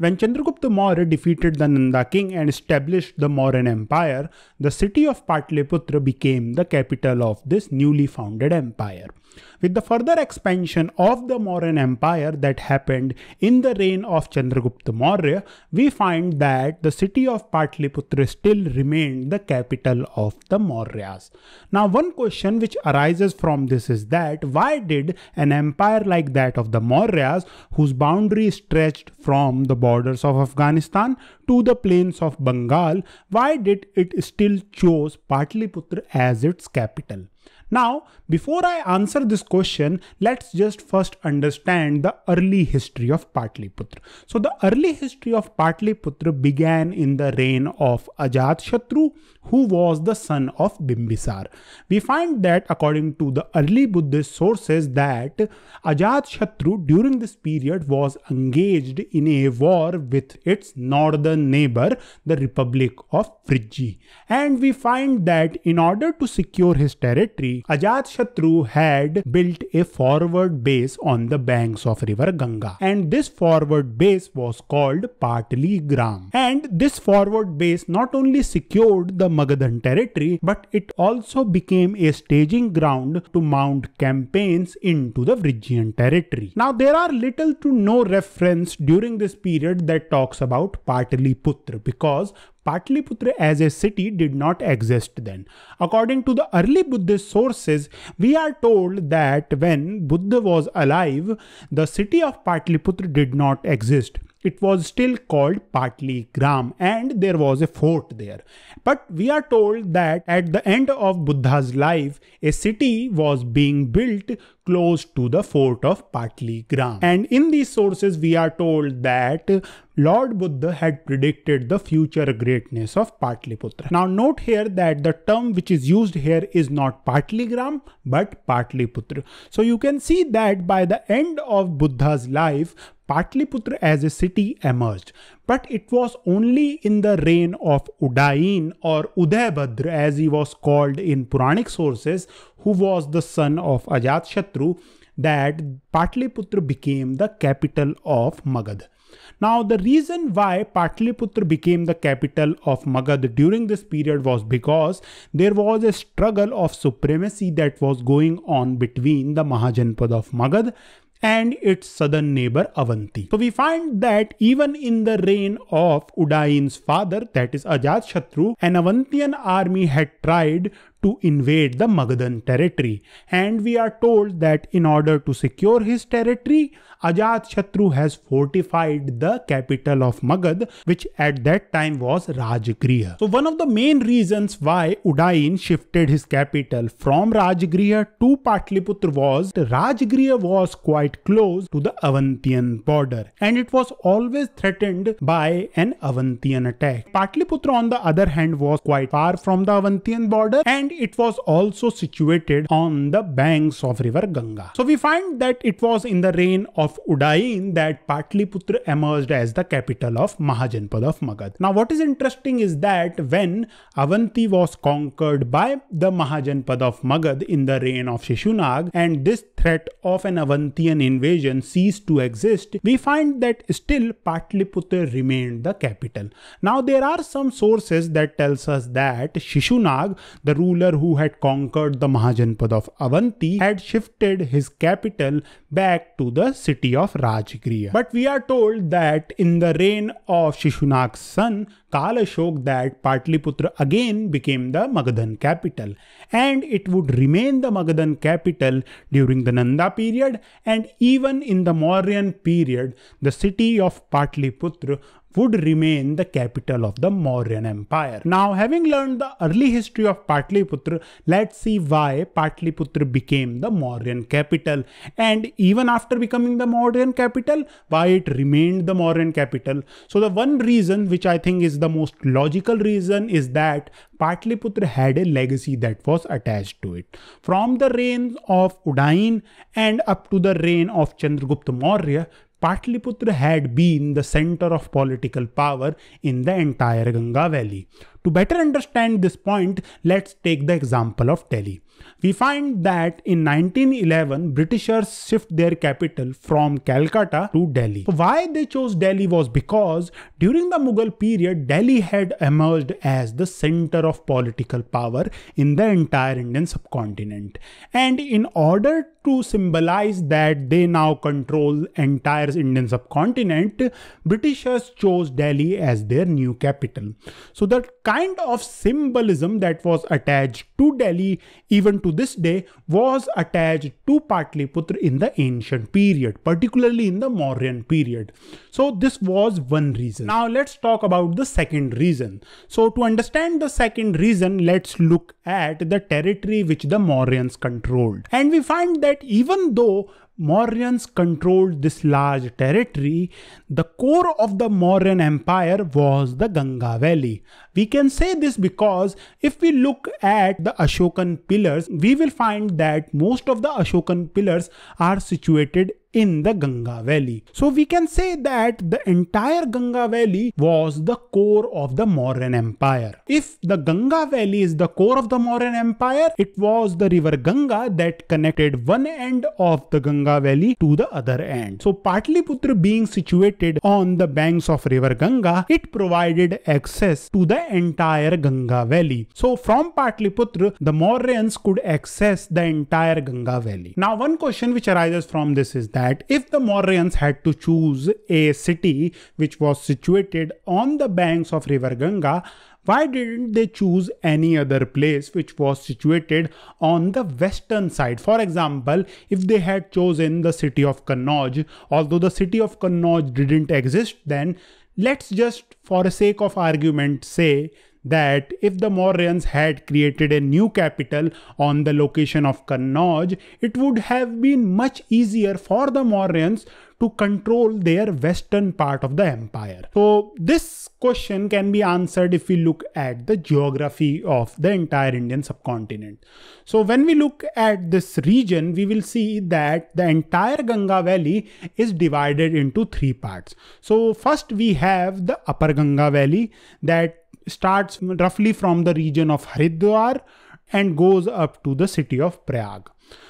When Chandragupta Maurya defeated the Nanda king and established the Mauryan Empire, the city of Patliputra became the capital of this newly founded empire. With the further expansion of the Mauryan Empire that happened in the reign of Chandragupta Maurya, we find that the city of Patliputra still remained the capital of the Mauryas. Now, one question which arises from this is that why did an empire like that of the Mauryas, whose boundary stretched from the borders of Afghanistan to the plains of Bengal, why did it still choose Patliputra as its capital? Now, before I answer this question, let's just first understand the early history of Patliputra. So the early history of Patliputra began in the reign of Ajatshatru, who was the son of Bimbisar. We find that according to the early Buddhist sources that Ajatshatru during this period was engaged in a war with its northern neighbor, the Republic of Phrygi. And we find that in order to secure his territory, Ajat Ajatshatru had built a forward base on the banks of river Ganga and this forward base was called Patli Gram. And this forward base not only secured the Magadhan territory but it also became a staging ground to mount campaigns into the Phrygian territory. Now there are little to no reference during this period that talks about Putra, because Patliputra as a city did not exist then. According to the early Buddhist sources, we are told that when Buddha was alive, the city of Patliputra did not exist. It was still called Patli Gram and there was a fort there. But we are told that at the end of Buddha's life, a city was being built close to the fort of Patligram. And in these sources, we are told that Lord Buddha had predicted the future greatness of Patliputra. Now note here that the term which is used here is not Patligram but Patliputra. So you can see that by the end of Buddha's life, Patliputra as a city emerged, but it was only in the reign of Udayin or Udaybhadra as he was called in Puranic sources who was the son of Ajatshatru that Patliputra became the capital of Magad. Now, the reason why Patliputra became the capital of Magad during this period was because there was a struggle of supremacy that was going on between the Mahajanpada of Magad and its southern neighbor Avanti. So we find that even in the reign of Udayin's father, that is Ajatshatru, an Avantian army had tried to invade the Magadhan territory. And we are told that in order to secure his territory, Ajatshatru has fortified the capital of Magad, which at that time was Rajgriha. So one of the main reasons why Udayin shifted his capital from Rajgriha to Patliputra was Rajgriha was quite close to the Avantian border and it was always threatened by an Avantian attack. Patliputra on the other hand was quite far from the Avantian border and and it was also situated on the banks of river Ganga. So we find that it was in the reign of Udayin that Patliputra emerged as the capital of Mahajanpad of Magad. Now what is interesting is that when Avanti was conquered by the Mahajanpad of Magad in the reign of Shishunag and this threat of an Avantian invasion ceased to exist, we find that still Patliputra remained the capital. Now there are some sources that tells us that Shishunag, the ruler ruler who had conquered the Mahajanpad of Avanti had shifted his capital back to the city of Rajgriha. But we are told that in the reign of Shishunak's son, Kala Ashok that Patliputra again became the Magadhan capital and it would remain the Magadhan capital during the Nanda period and even in the Mauryan period the city of Patliputra would remain the capital of the Mauryan Empire. Now, having learned the early history of Patliputra, let's see why Patliputra became the Mauryan capital. And even after becoming the Mauryan capital, why it remained the Mauryan capital. So, the one reason which I think is the most logical reason is that Patliputra had a legacy that was attached to it. From the reigns of Udayin and up to the reign of Chandragupta Maurya, Patliputra had been the center of political power in the entire Ganga Valley. To better understand this point, let's take the example of Delhi. We find that in 1911, Britishers shift their capital from Calcutta to Delhi. why they chose Delhi was because during the Mughal period, Delhi had emerged as the center of political power in the entire Indian subcontinent. And in order to symbolize that they now control entire Indian subcontinent, Britishers chose Delhi as their new capital. So the kind of symbolism that was attached to Delhi even even to this day was attached to Patliputra in the ancient period, particularly in the Mauryan period. So this was one reason. Now let's talk about the second reason. So to understand the second reason, let's look at the territory which the Mauryans controlled. And we find that even though Mauryans controlled this large territory, the core of the Mauryan Empire was the Ganga Valley. We can say this because if we look at the Ashokan pillars, we will find that most of the Ashokan pillars are situated in the Ganga Valley. So we can say that the entire Ganga Valley was the core of the Mauryan Empire. If the Ganga Valley is the core of the Mauryan Empire, it was the river Ganga that connected one end of the Ganga Valley to the other end. So Patliputra being situated on the banks of river Ganga, it provided access to the entire Ganga Valley. So from Patliputra, the Mauryans could access the entire Ganga Valley. Now one question which arises from this is that that if the Mauryans had to choose a city which was situated on the banks of river Ganga, why didn't they choose any other place which was situated on the western side? For example, if they had chosen the city of Kannauj, although the city of Kannauj didn't exist then, let's just for the sake of argument say that if the Mauryans had created a new capital on the location of Kannauj, it would have been much easier for the Mauryans to control their western part of the empire. So this question can be answered if we look at the geography of the entire Indian subcontinent. So when we look at this region, we will see that the entire Ganga Valley is divided into three parts. So first we have the upper Ganga Valley that starts roughly from the region of Haridwar and goes up to the city of Prayag.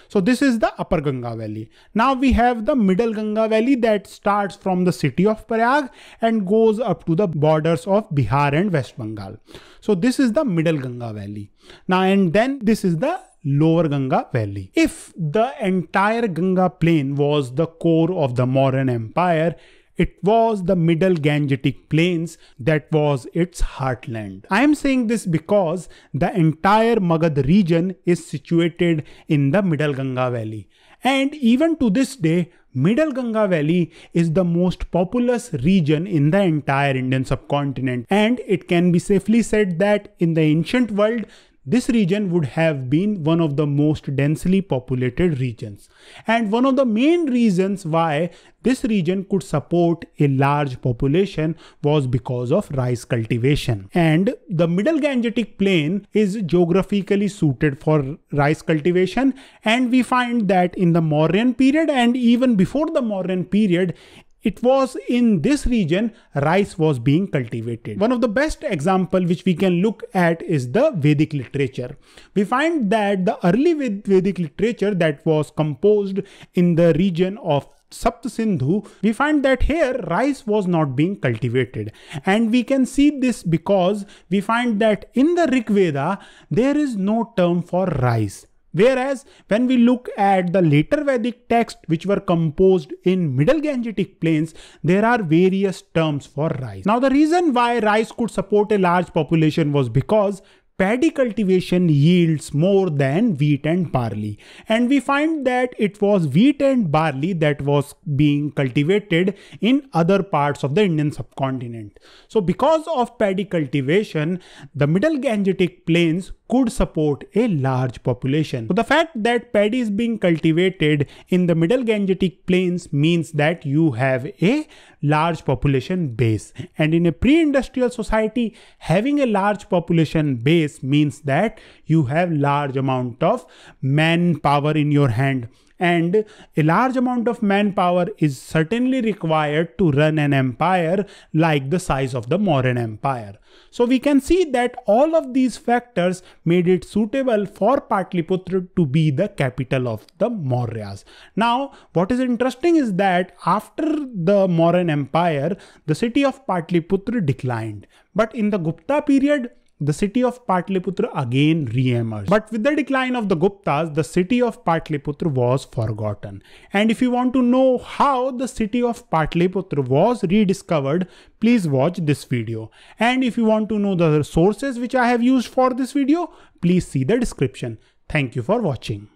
So this is the upper Ganga valley. Now we have the middle Ganga valley that starts from the city of Prayag and goes up to the borders of Bihar and West Bengal. So this is the middle Ganga valley. Now and then this is the lower Ganga valley. If the entire Ganga plain was the core of the Mauryan empire, it was the Middle Gangetic Plains that was its heartland. I am saying this because the entire Magad region is situated in the Middle Ganga Valley. And even to this day, Middle Ganga Valley is the most populous region in the entire Indian subcontinent, and it can be safely said that in the ancient world, this region would have been one of the most densely populated regions and one of the main reasons why this region could support a large population was because of rice cultivation and the middle gangetic plain is geographically suited for rice cultivation and we find that in the mauryan period and even before the mauryan period it was in this region rice was being cultivated. One of the best example which we can look at is the Vedic literature. We find that the early Vedic literature that was composed in the region of Sapta Sindhu, we find that here rice was not being cultivated. And we can see this because we find that in the Rig Veda, there is no term for rice. Whereas when we look at the later Vedic texts which were composed in Middle Gangetic Plains, there are various terms for rice. Now the reason why rice could support a large population was because paddy cultivation yields more than wheat and barley and we find that it was wheat and barley that was being cultivated in other parts of the indian subcontinent so because of paddy cultivation the middle gangetic plains could support a large population. So the fact that paddy is being cultivated in the middle Gangetic plains means that you have a large population base. And in a pre-industrial society, having a large population base means that you have large amount of manpower in your hand and a large amount of manpower is certainly required to run an empire like the size of the Mauryan Empire. So we can see that all of these factors made it suitable for Patliputra to be the capital of the Mauryas. Now, what is interesting is that after the Mauryan Empire, the city of Patliputra declined. But in the Gupta period, the city of Patliputra again re-emerged. But with the decline of the Guptas, the city of Patliputra was forgotten. And if you want to know how the city of Patliputra was rediscovered, please watch this video. And if you want to know the sources which I have used for this video, please see the description. Thank you for watching.